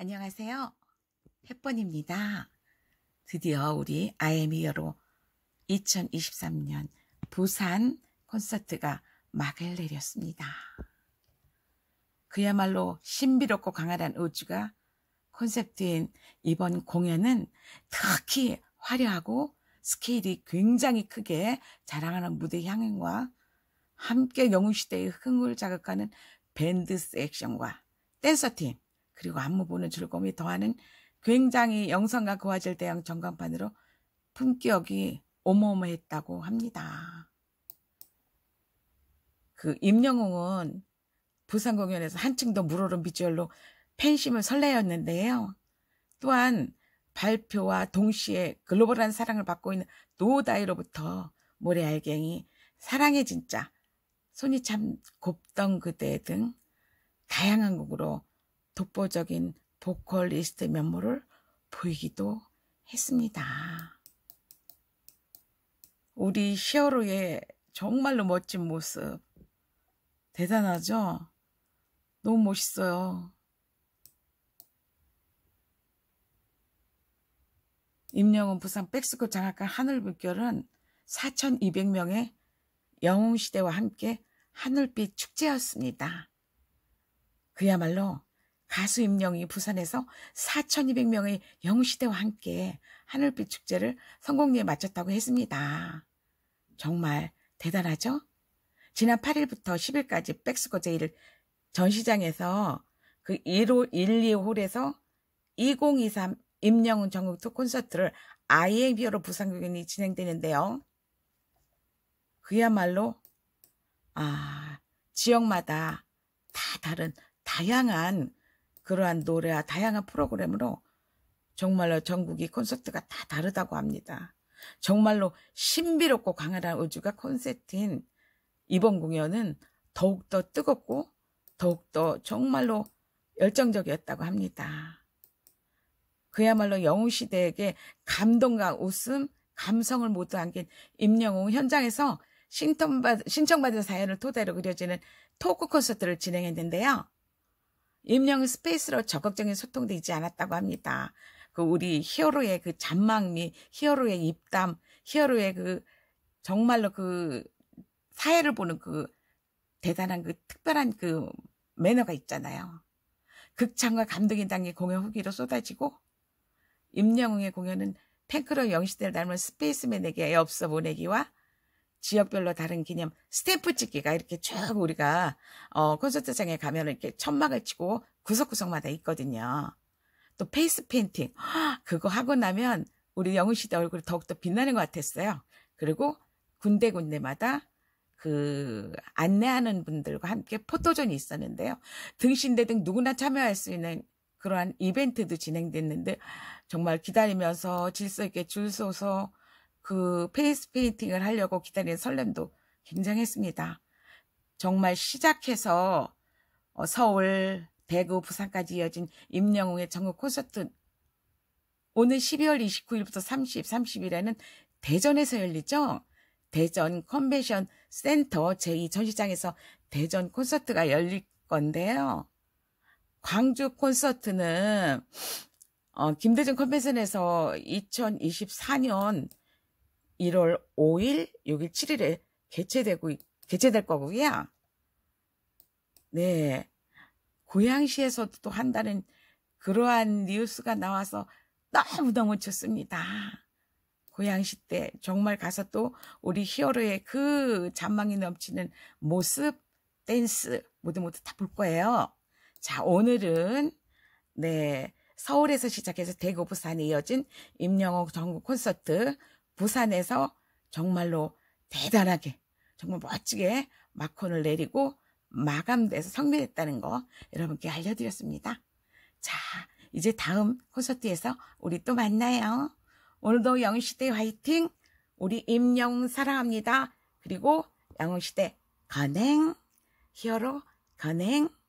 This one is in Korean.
안녕하세요. 햇번입니다. 드디어 우리 아이미어로 2023년 부산 콘서트가 막을 내렸습니다. 그야말로 신비롭고 강한 우주가 콘셉트인 이번 공연은 특히 화려하고 스케일이 굉장히 크게 자랑하는 무대 향행과 함께 영웅시대의 흥을 자극하는 밴드 섹션과 댄서팀, 그리고 안무 보는 즐거움이 더하는 굉장히 영상과 고화질 대형 전광판으로 품격이 어마어마했다고 합니다. 그 임영웅은 부산 공연에서 한층 더 물오른 비주얼로 팬심을 설레였는데요. 또한 발표와 동시에 글로벌한 사랑을 받고 있는 노다이로부터 모래 알갱이, 사랑의 진짜, 손이 참 곱던 그대 등 다양한 곡으로 독보적인 보컬리스트 면모를 보이기도 했습니다. 우리 히어로의 정말로 멋진 모습 대단하죠? 너무 멋있어요. 임영웅 부산 백스코 장학관 하늘불결은 4,200명의 영웅시대와 함께 하늘빛 축제였습니다. 그야말로 가수 임영이 부산에서 4,200명의 영시대와 함께 하늘빛 축제를 성공리에 마쳤다고 했습니다. 정말 대단하죠? 지난 8일부터 10일까지 백스코 제일 전시장에서 그 1호, 1, 2홀에서 2023 임영웅 전국투 콘서트를 IAB로 부산 공연이 진행되는데요. 그야말로 아 지역마다 다 다른 다양한 그러한 노래와 다양한 프로그램으로 정말로 전국이 콘서트가 다 다르다고 합니다. 정말로 신비롭고 강렬한 우주가 콘셉트인 이번 공연은 더욱더 뜨겁고 더욱더 정말로 열정적이었다고 합니다. 그야말로 영웅시대에게 감동과 웃음, 감성을 모두 안긴 임영웅 현장에서 신청받은 사연을 토대로 그려지는 토크 콘서트를 진행했는데요. 임명은 스페이스로 적극적인 소통되지 않았다고 합니다. 그 우리 히어로의 그 잔망 및 히어로의 입담, 히어로의 그 정말로 그 사회를 보는 그 대단한 그 특별한 그 매너가 있잖아요. 극찬과 감독인당의 공연 후기로 쏟아지고 임영웅의 공연은 탱크로 영시대를 닮은 스페이스맨에게 없서 보내기와 지역별로 다른 기념 스탬프 찍기가 이렇게 쭉 우리가 어, 콘서트장에 가면 이렇게 천막을 치고 구석구석마다 있거든요. 또 페이스 페인팅 그거 하고 나면 우리 영훈 씨의 얼굴이 더욱더 빛나는 것 같았어요. 그리고 군데군데마다 그 안내하는 분들과 함께 포토존이 있었는데요. 등신대등 누구나 참여할 수 있는 그러한 이벤트도 진행됐는데 정말 기다리면서 질서 있게 줄 서서 그 페이스 페인팅을 하려고 기다리는 설렘도 굉장했습니다. 정말 시작해서 어, 서울, 대구, 부산까지 이어진 임영웅의 전국 콘서트 오늘 12월 29일부터 30, 30일에는 대전에서 열리죠. 대전 컨벤션 센터 제2 전시장에서 대전 콘서트가 열릴 건데요. 광주 콘서트는 어, 김대중 컨벤션에서 2024년 1월 5일, 6일, 7일에 개최되고, 개최될 거고요. 네. 고양시에서도 또 한다는 그러한 뉴스가 나와서 너무너무 좋습니다. 고양시 때 정말 가서 또 우리 히어로의 그 잔망이 넘치는 모습, 댄스 모두 모두 다 볼 거예요. 자, 오늘은 네 서울에서 시작해서 대구 부산에 이어진 임영웅 전국 콘서트 부산에서 정말로 대단하게 정말 멋지게 마콘을 내리고 마감돼서 성공했다는 거 여러분께 알려드렸습니다. 자, 이제 다음 콘서트에서 우리 또 만나요. 오늘도 영웅시대 화이팅! 우리 임영웅 사랑합니다. 그리고 영웅시대 건행, 히어로 건행.